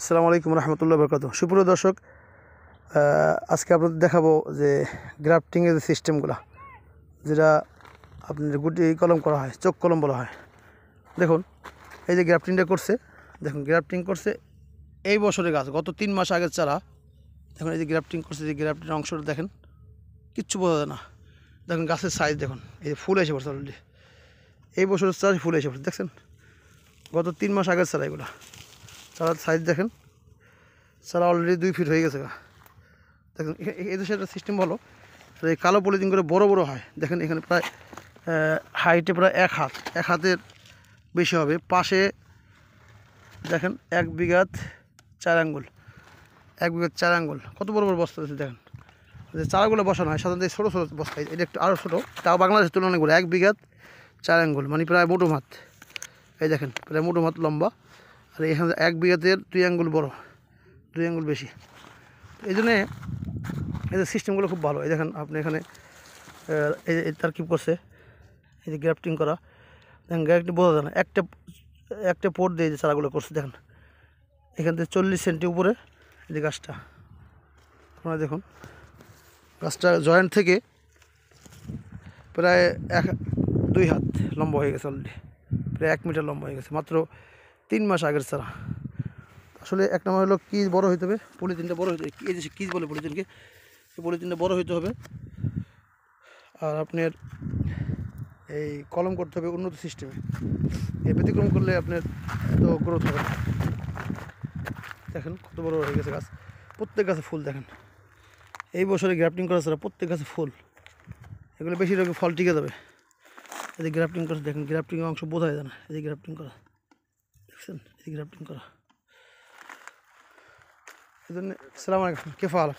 আসসালামু আলাইকুম রহমতুল্লাহ বরকত সুপ্রিয় দর্শক আজকে আপনাদের দেখাবো যে গ্রাফটিংয়ের যে সিস্টেমগুলো যেটা আপনার গুটি কলম করা হয় চোখ কলম বলা হয় দেখুন এই যে গ্রাফটিংটা করছে দেখুন গ্রাফটিং করছে এই বছরের গাছ গত তিন মাস আগের চারা দেখুন এই যে গ্রাফটিং করছে যে গ্রাফটিং অংশটা দেখেন কিচ্ছু বোঝা যায় না দেখুন গাছের সাইজ দেখুন এই যে ফুল এসে পড়ছে অলরেডি এই বছরের চারা ফুল এসে পড়ছে দেখছেন গত তিন মাস আগের চারা এগুলো চারার সাইজ দেখেন চারা অলরেডি দুই ফিট হয়ে গেছে দেখেন এদেশে একটা সিস্টেম ভালো এই কালো পলিথিন করে বড় বড় হয় দেখেন এখানে প্রায় হাইটে প্রায় এক হাত এক হাতের বেশি হবে পাশে দেখেন এক বিঘাত চার আঙ্গুল এক বিঘাত চার আঙ্গুল কত বড় বড় বস্তা আছে দেখেন যে চারাগুলো বসানো হয় সাধারণত ছোটো ছোটো বস্তা এটা একটু আরও ছোটো তাও বাংলাদেশের তুলনায় করে এক বিঘাত চার আঙ্গুল মানে প্রায় মোটো ভাত এই দেখেন প্রায় মোটো ভাত লম্বা আর এখানে এক বিঘাতে দুই আঙ্গুল বড় দুই আঙ্গুল বেশি এই জন্যে এদের সিস্টেমগুলো খুব ভালো এই দেখেন আপনি এখানে এই তার কী করছে এই যে গ্রাফটিং করা দেখেন গ্রাফটি বোঝা যায় না একটা একটা পোট দিয়ে যে চারাগুলো করছে দেখেন এখান থেকে চল্লিশ সেন্টি উপরে এই যে গাছটা আপনারা দেখুন গাছটা জয়েন্ট থেকে প্রায় এক দুই হাত লম্বা হয়ে গেছে অলরেডি প্রায় এক মিটার লম্বা হয়ে গেছে মাত্র তিন মাস আগের ছাড়া আসলে এক নম্বর হলো কী বড় হইতে হবে পলিথিনটা বড় হইতে কী যে কী বলে পলিথিনকে পলিথিনটা বড় হইতে হবে আর আপনার এই কলম করতে হবে উন্নত সিস্টেমে এই ব্যতিক্রম করলে আপনার তো গ্রোথ হবে দেখেন কত বড় হয়ে গেছে গাছ প্রত্যেক গাছে ফুল দেখেন এই বছরে গ্রাফটিং করা ছাড়া প্রত্যেক গাছে ফুল এগুলো বেশিরভাগ ফল টিকে যাবে এই যে গ্রাফটিং করা দেখেন গ্রাফটিং অংশ বোঝা যায় না এই যে গ্রাফটিং করা দেখছেন এই গ্রাফটিং করা এই জন্য সালাম আলাইকুম কে ফাল